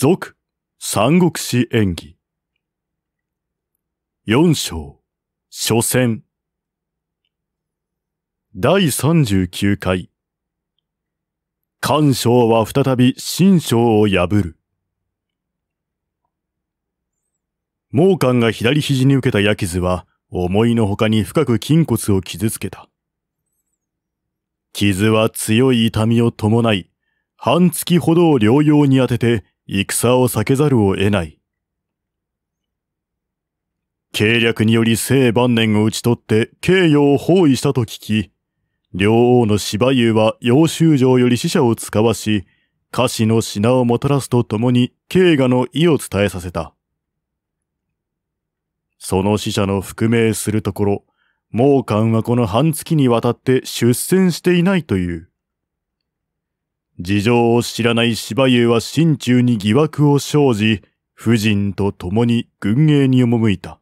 続、三国志演義。四章、初戦。第39回。関章は再び新章を破る。猛漢が左肘に受けた矢傷は、思いのほかに深く筋骨を傷つけた。傷は強い痛みを伴い、半月ほどを療養に当てて戦を避けざるを得ない。計略により聖晩年を討ち取って慶陽を包囲したと聞き、両王の芝優は幼衆城より死者を使わし、家臣の品をもたらすとともに慶賀の意を伝えさせた。その死者の覆命するところ、猛官はこの半月にわたって出戦していないという。事情を知らない芝家は心中に疑惑を生じ、夫人と共に軍営に赴いた。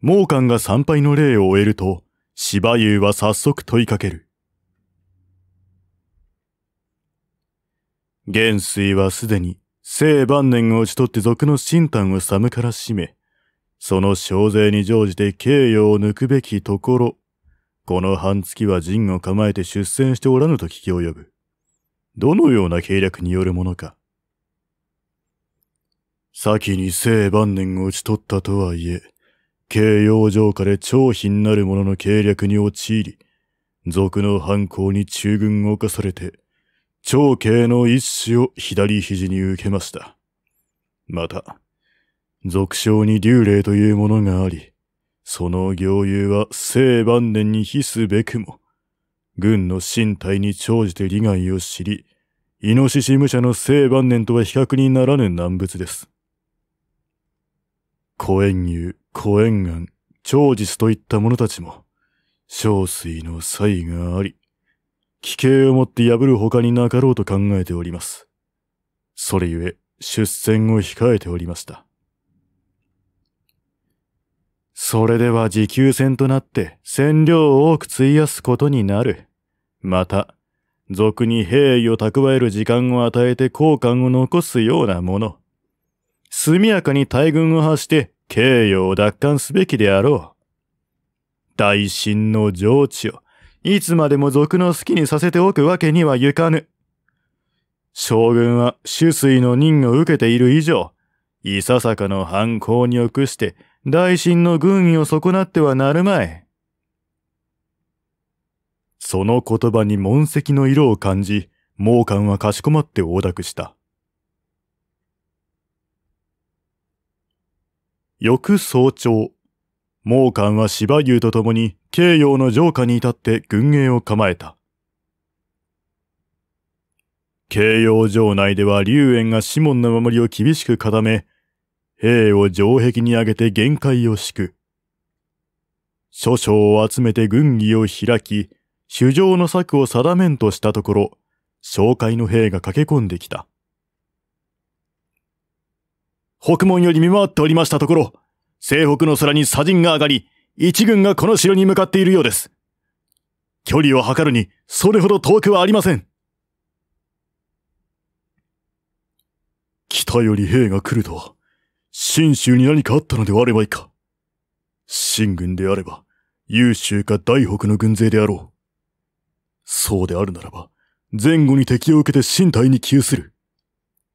猛漢が参拝の礼を終えると、芝家は早速問いかける。元帥はすでに、聖晩年を討ち取って賊の新丹を寒からしめ、その小勢に乗じて敬意を抜くべきところこの半月は陣を構えて出戦しておらぬと聞き及ぶ。どのような計略によるものか。先に聖晩年を討ち取ったとはいえ、慶養城下で超品なる者の計略に陥り、賊の犯行に中軍を犯されて、長慶の一子を左肘に受けました。また、俗称に竜霊というものがあり、その行友は聖晩年に比すべくも、軍の身体に長じて利害を知り、イノシシ武者の聖晩年とは比較にならぬ難物です。古縁牛、古縁岩、長実といった者たちも、小水の才があり、危険をもって破る他になかろうと考えております。それゆえ、出戦を控えておりました。それでは持久戦となって戦量を多く費やすことになる。また、俗に兵意を蓄える時間を与えて効果を残すようなもの。速やかに大軍を発して慶意を奪還すべきであろう。大臣の上知をいつまでも俗の好きにさせておくわけにはいかぬ。将軍は主水の任を受けている以上、いささかの反抗に臆して大臣の軍意を損なってはなるまい。その言葉に門跡の色を感じ、猛漢はかしこまって横諾した。翌早朝、猛漢は芝牛と共に慶陽の城下に至って軍営を構えた。慶陽城内では龍炎がシモンの守りを厳しく固め、兵を城壁に上げて限界を敷く。諸将を集めて軍議を開き、主上の策を定めんとしたところ、紹介の兵が駆け込んできた。北門より見回っておりましたところ、西北の空に砂塵が上がり、一軍がこの城に向かっているようです。距離を測るに、それほど遠くはありません。北より兵が来るとは。信州に何かあったのではあればいいか。新軍であれば、優州か大北の軍勢であろう。そうであるならば、前後に敵を受けて身体に急する。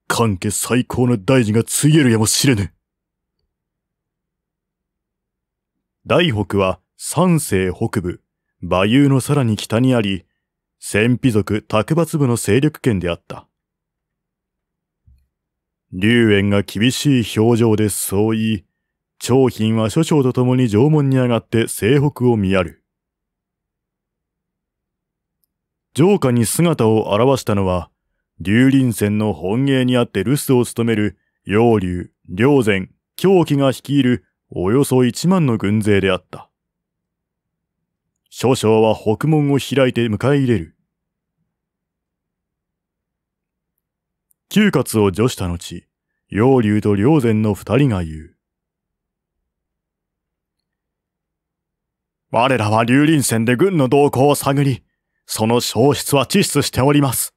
関係最高の大事がついえるやもしれぬ。大北は三世北部、馬遊のさらに北にあり、戦費族卓抜部の勢力圏であった。龍炎が厳しい表情でそう言い、長品は諸将と共に城門に上がって西北を見やる。城下に姿を現したのは、龍林船の本営にあって留守を務める、楊龍、良前、狂気が率いるおよそ1万の軍勢であった。諸将は北門を開いて迎え入れる。九活を除した後、楊竜と良禅の二人が言う。我らは竜林戦で軍の動向を探り、その消失は地出しております。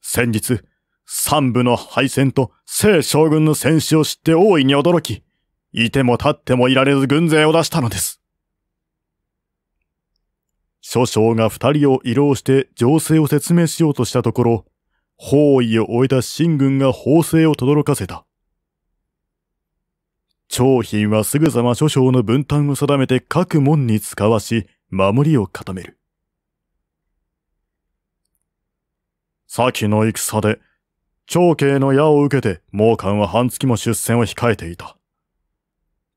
先日、三部の敗戦と聖将軍の戦死を知って大いに驚き、いても立ってもいられず軍勢を出したのです。諸将が二人を慰労して情勢を説明しようとしたところ、包囲を終えた秦軍が砲声を轟かせた。長品はすぐさま諸将の分担を定めて各門に使わし、守りを固める。先の戦で、長慶の矢を受けて、猛官は半月も出戦を控えていた。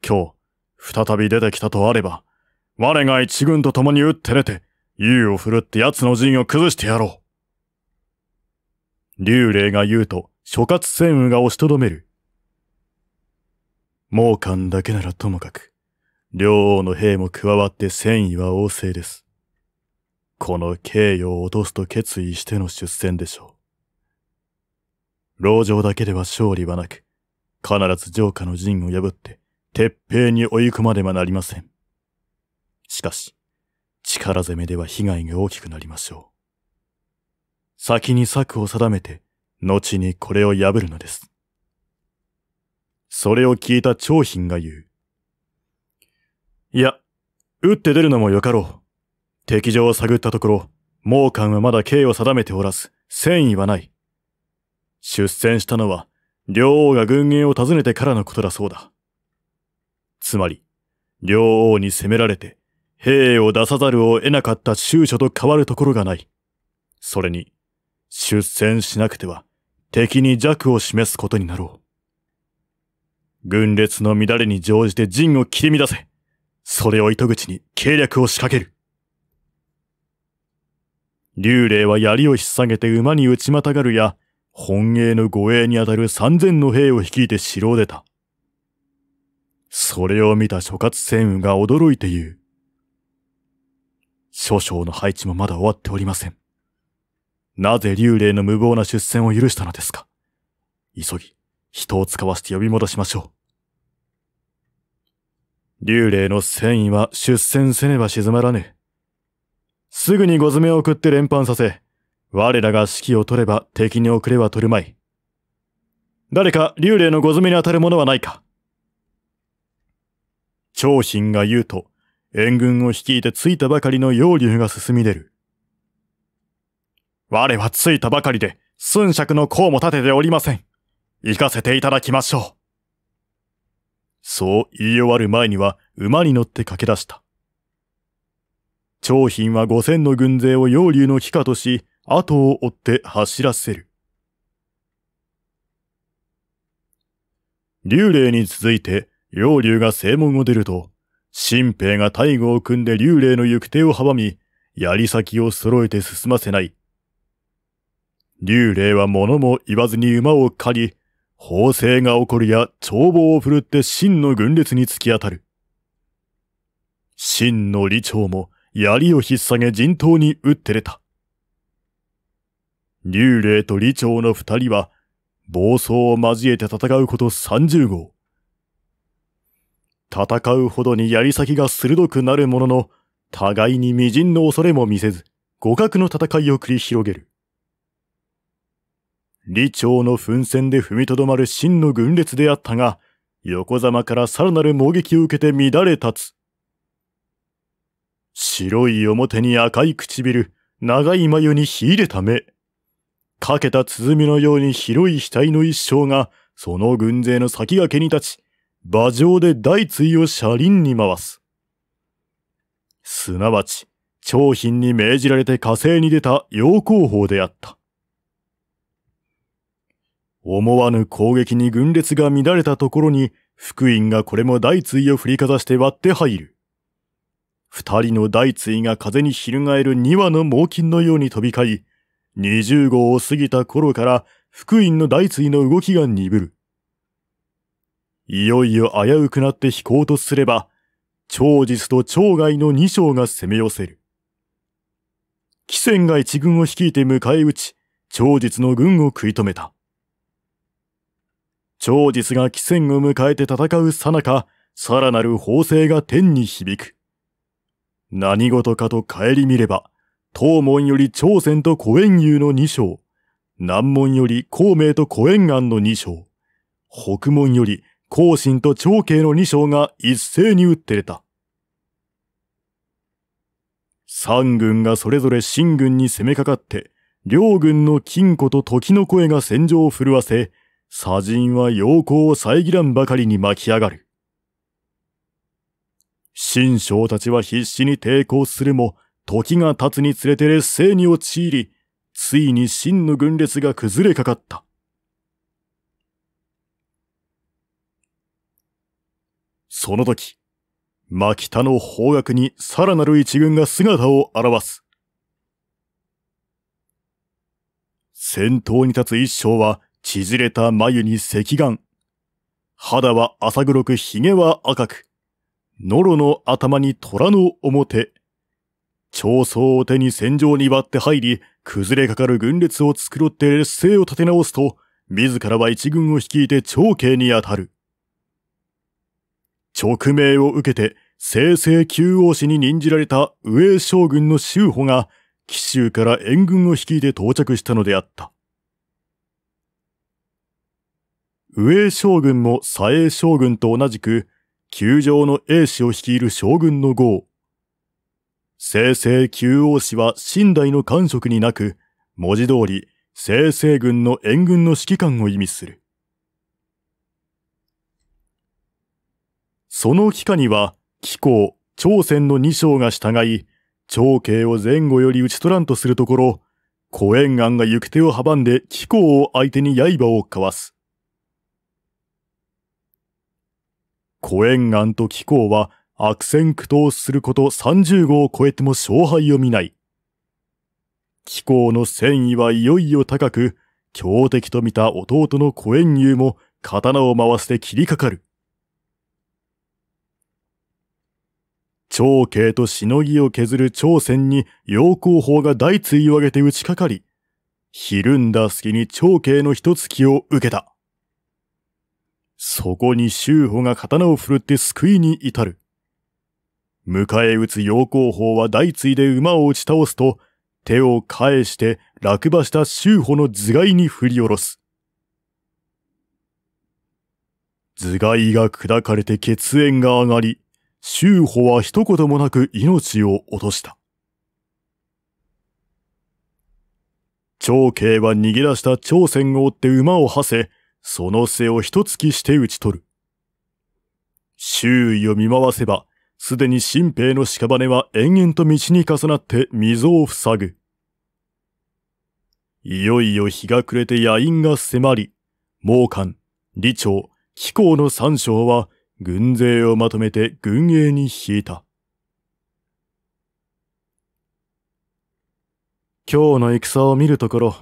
今日、再び出てきたとあれば、我が一軍と共に打って出て、勇を振るって奴の陣を崩してやろう。竜霊が言うと諸葛戦務が押しとどめる。猛漢だけならともかく、両王の兵も加わって戦意は旺盛です。この敬意を落とすと決意しての出戦でしょう。牢城だけでは勝利はなく、必ず城下の陣を破って、鉄兵に追い込まねばなりません。しかし、力攻めでは被害が大きくなりましょう。先に策を定めて、後にこれを破るのです。それを聞いた長品が言う。いや、打って出るのもよかろう。敵情を探ったところ、猛漢はまだ刑を定めておらず、戦意はない。出戦したのは、両王が軍営を訪ねてからのことだそうだ。つまり、両王に攻められて、兵を出さざるを得なかった州所と変わるところがない。それに、出戦しなくては敵に弱を示すことになろう。軍列の乱れに乗じて陣を切り乱せ。それを糸口に計略を仕掛ける。劉霊は槍を引っ下げて馬に打ちまたがるや、本営の護衛にあたる三千の兵を率いて城を出た。それを見た諸葛戦雨が驚いて言う。少々の配置もまだ終わっておりません。なぜ幽霊の無謀な出戦を許したのですか急ぎ、人を使わせて呼び戻しましょう。幽霊の戦意は出船せねば静まらぬ。すぐにご詰めを送って連覇させ、我らが指揮を取れば敵に遅れは取るまい。誰か幽霊のご詰めに当たる者はないか長身が言うと、援軍を率いて着いたばかりの要竜が進み出る。我は着いたばかりで、寸尺の功も立てておりません。行かせていただきましょう。そう言い終わる前には馬に乗って駆け出した。長品は五千の軍勢を楊竜の騎下とし、後を追って走らせる。竜霊に続いて、妖竜が正門を出ると、新兵が大悟を組んで竜霊の行く手を阻み、槍先を揃えて進ませない竜霊は物も言わずに馬を借り、砲声が起こるや眺望を振るって真の軍列に突き当たる。真の李長も槍を引っ下げ陣頭に打って出た。竜霊と李長の二人は、暴走を交えて戦うこと30号。戦うほどに槍先が鋭くなるものの、互いに微塵の恐れも見せず、互角の戦いを繰り広げる。李朝の奮戦で踏みとどまる真の軍列であったが、横ざまからさらなる猛撃を受けて乱れ立つ。白い表に赤い唇、長い眉に火入れた目。かけた鼓のように広い額の一生が、その軍勢の先駆けに立ち、馬上で大椎を車輪に回す。すなわち、長品に命じられて火星に出た陽光法であった。思わぬ攻撃に軍列が乱れたところに、福音がこれも大椎を振りかざして割って入る。二人の大椎が風に翻る二羽の猛禽のように飛び交い、二十号を過ぎた頃から福音の大椎の動きが鈍る。いよいよ危うくなって飛行とすれば、長実と長外の二章が攻め寄せる。貴船が一軍を率いて迎え撃ち、長実の軍を食い止めた。超実が奇戦を迎えて戦うさなか、さらなる法声が天に響く。何事かと顧みれば、東門より朝鮮と古円遊の二章、南門より孔明と古円安の二章、北門より孔信と長慶の二章が一斉に打って出た。三軍がそれぞれ秦軍に攻めかかって、両軍の金庫と時の声が戦場を震わせ、砂人は陽光を遮らんばかりに巻き上がる。新将たちは必死に抵抗するも、時が経つにつれて劣勢に陥り、ついに真の軍列が崩れかかった。その時、牧田の方角にさらなる一軍が姿を現す。先頭に立つ一将は、縮れた眉に赤眼。肌は浅黒く髭は赤く、ノロの頭に虎の表。長僧を手に戦場に割って入り、崩れかかる軍列を繕って劣勢を立て直すと、自らは一軍を率いて長兄に当たる。直命を受けて、正々九王子に任じられた上将軍の周保が、奇襲から援軍を率いて到着したのであった。上江将軍も左衛将軍と同じく、球場の英氏を率いる将軍の号。正々九王氏は新代の官職になく、文字通り、正々軍の援軍の指揮官を意味する。その期間には、貴公、朝鮮の二将が従い、長慶を前後より打ち取らんとするところ、古延岸が行く手を阻んで貴公を相手に刃を交わす。コエンガンと貴公は悪戦苦闘すること30号を超えても勝敗を見ない。気公の戦意はいよいよ高く、強敵と見た弟のコエンユも刀を回して切りかかる。長慶としのぎを削る朝鮮に陽光砲が大追を上げて打ちかかり、ひるんだ隙に長慶の一突きを受けた。そこに周保が刀を振るって救いに至る。迎え撃つ陽光砲は大椎で馬を打ち倒すと、手を返して落馬した周保の頭蓋に振り下ろす。頭蓋が砕かれて血縁が上がり、周保は一言もなく命を落とした。長兄は逃げ出した朝鮮を追って馬を馳せ、その背を一突きして打ち取る。周囲を見回せば、すでに新兵の屍は延々と道に重なって溝を塞ぐ。いよいよ日が暮れて野因が迫り、猛漢、李長、貴公の三将は軍勢をまとめて軍営に引いた。今日の戦を見るところ、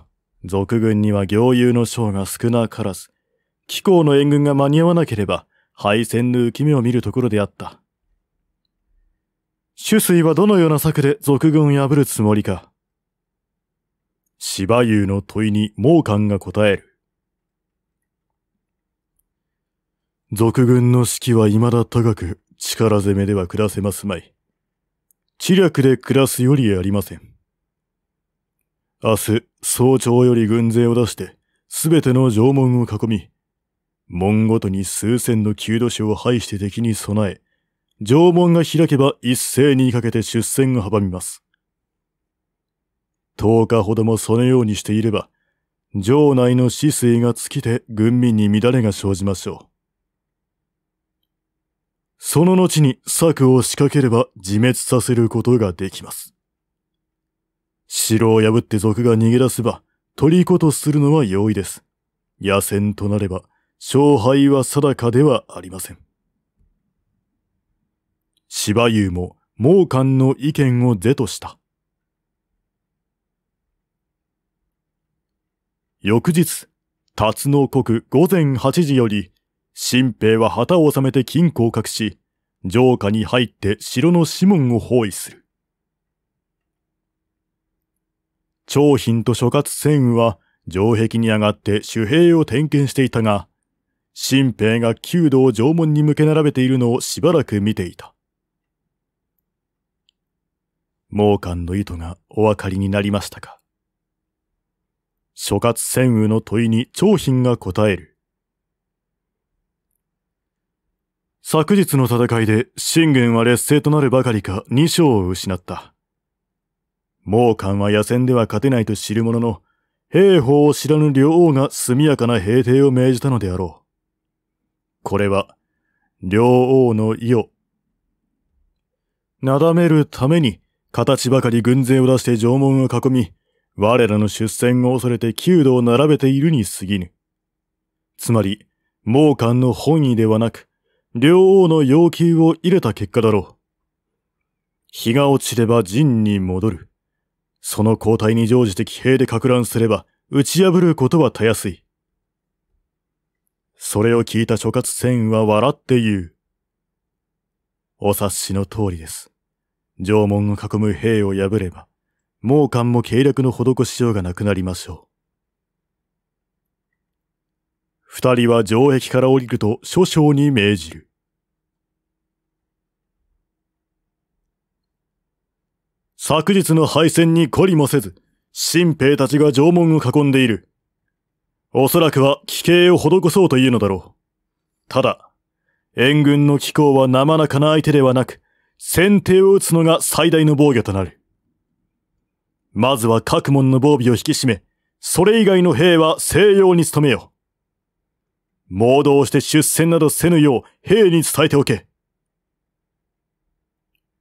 俗軍には行友の将が少なからず、貴公の援軍が間に合わなければ、敗戦の浮き目を見るところであった。主水はどのような策で俗軍を破るつもりか。芝生の問いに猛漢が答える。俗軍の士気は未だ高く、力攻めでは暮らせますまい。知略で暮らすよりありません。明日、早朝より軍勢を出して、すべての城門を囲み、門ごとに数千の旧都市を排して敵に備え、城門が開けば一斉にかけて出戦を阻みます。10日ほどもそのようにしていれば、城内の死水が尽きて軍民に乱れが生じましょう。その後に策を仕掛ければ自滅させることができます。城を破って賊が逃げ出せば、虜とするのは容易です。野戦となれば、勝敗は定かではありません。芝生も毛官の意見を是とした。翌日、辰の国午前8時より、新兵は旗を収めて金庫を隠し、城下に入って城の指紋を包囲する。長貧と諸葛仙羽は城壁に上がって守兵を点検していたが、新兵が弓道を城門に向け並べているのをしばらく見ていた。猛漢の意図がお分かりになりましたか諸葛戦雨の問いに長品が答える。昨日の戦いで信玄は劣勢となるばかりか二章を失った。猛漢は野戦では勝てないと知るものの、兵法を知らぬ両王が速やかな兵定を命じたのであろう。これは、両王の意を、なだめるために、形ばかり軍勢を出して城門を囲み、我らの出戦を恐れて弓道を並べているに過ぎぬ。つまり、猛漢の本意ではなく、両王の要求を入れた結果だろう。日が落ちれば陣に戻る。その交代に乗じて騎兵でか乱すれば、打ち破ることはたやすい。それを聞いた諸葛仙は笑って言う。お察しの通りです。城門を囲む兵を破れば、猛漢も計略の施しようがなくなりましょう。二人は城壁から降りると諸将に命じる。昨日の敗戦に懲りもせず、新兵たちが城門を囲んでいる。おそらくは奇形を施そうというのだろう。ただ、援軍の機構は生中な相手ではなく、先手を打つのが最大の防御となる。まずは各門の防備を引き締め、それ以外の兵は西洋に努めよう。盲導して出戦などせぬよう兵に伝えておけ。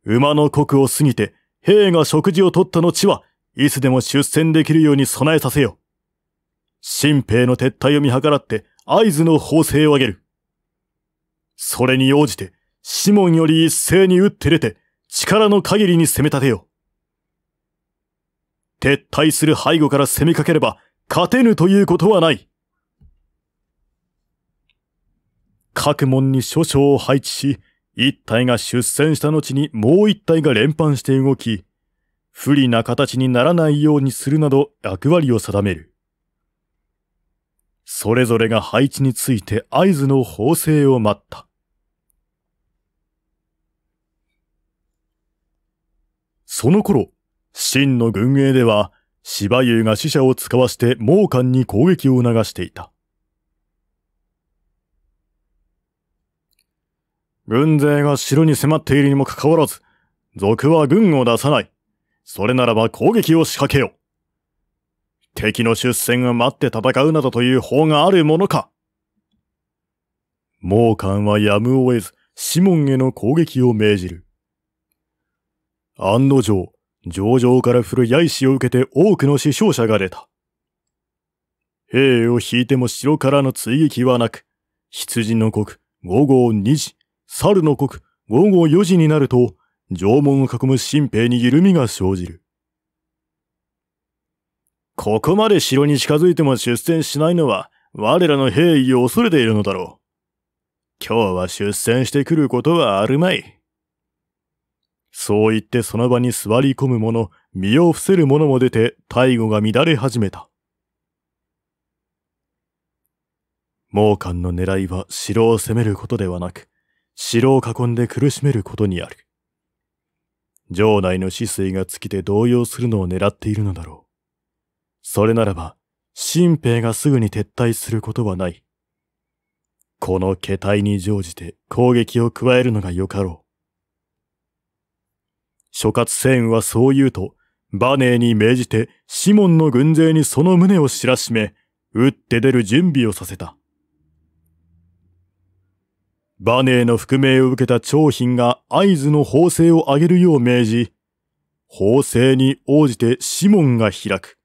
馬の国を過ぎて兵が食事を取った後はいつでも出戦できるように備えさせよう。新兵の撤退を見計らって合図の法制を上げる。それに応じて、シモンより一斉に打って出て、力の限りに攻め立てよう。撤退する背後から攻めかければ、勝てぬということはない。各門に諸将を配置し、一体が出戦した後にもう一体が連覇して動き、不利な形にならないようにするなど役割を定める。それぞれが配置について合図の法制を待った。その頃、真の軍営では、芝生が死者を使わして猛漢に攻撃を促していた。軍勢が城に迫っているにもかかわらず、賊は軍を出さない。それならば攻撃を仕掛けよう。敵の出戦を待って戦うなどという法があるものか。猛漢はやむを得ず、シモンへの攻撃を命じる。案の定、上場から降る刃石を受けて多くの死傷者が出た。兵を引いても城からの追撃はなく、羊の国午後2時、猿の国午後4時になると、城門を囲む新兵に緩みが生じる。ここまで城に近づいても出戦しないのは、我らの兵意を恐れているのだろう。今日は出戦してくることはあるまい。そう言ってその場に座り込む者、身を伏せる者も出て、大悟が乱れ始めた。猛漢の狙いは城を攻めることではなく、城を囲んで苦しめることにある。城内の死水が尽きて動揺するのを狙っているのだろう。それならば、新兵がすぐに撤退することはない。この気体に乗じて攻撃を加えるのがよかろう。諸葛星はそう言うと、バネーに命じてシモンの軍勢にその旨を知らしめ、打って出る準備をさせた。バネーの覆命を受けた長賓が合図の法制を上げるよう命じ、法制に応じてシモンが開く。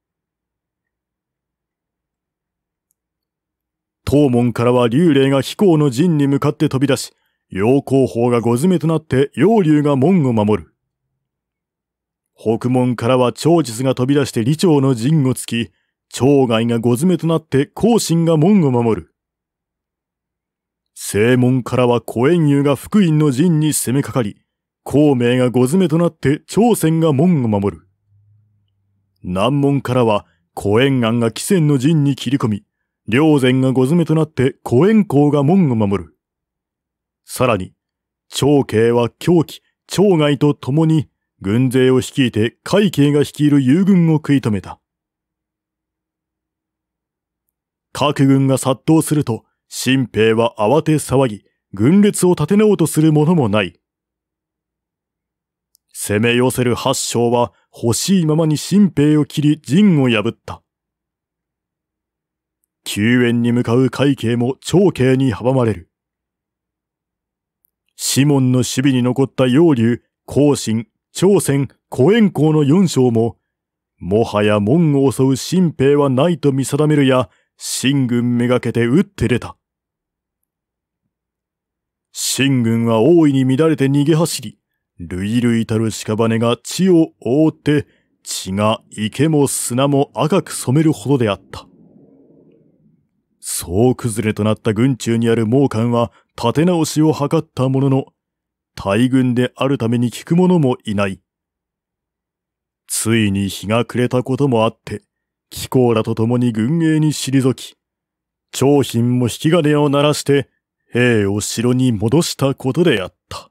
東門からは竜霊が飛行の陣に向かって飛び出し、陽光砲が五詰めとなって陽竜が門を守る。北門からは長実が飛び出して李長の陣をつき、長外が五詰めとなって孔信が門を守る。正門からは古円遊が福院の陣に攻めかかり、孔明が五詰めとなって朝鮮が門を守る。南門からは古円庵が紀仙の陣に切り込み、霊禅が御詰めとなって古円公が門を守る。さらに、長慶は狂気、長外と共に軍勢を率いて海慶が率いる友軍を食い止めた。各軍が殺到すると、新兵は慌て騒ぎ、軍列を立て直とするものもない。攻め寄せる八将は欲しいままに新兵を切り陣を破った。救援に向かう会計も長慶に阻まれる。シモンの守備に残った楊竜、孔信、朝鮮、古円公の四将も、もはや門を襲う新兵はないと見定めるや、新軍めがけて打って出た。新軍は大いに乱れて逃げ走り、類々たる屍が地を覆って、血が池も砂も赤く染めるほどであった。総崩れとなった軍中にある猛漢は立て直しを図ったものの、大軍であるために聞く者もいない。ついに日が暮れたこともあって、貴公らと共に軍営に退き、長品も引き金を鳴らして、兵を城に戻したことであった。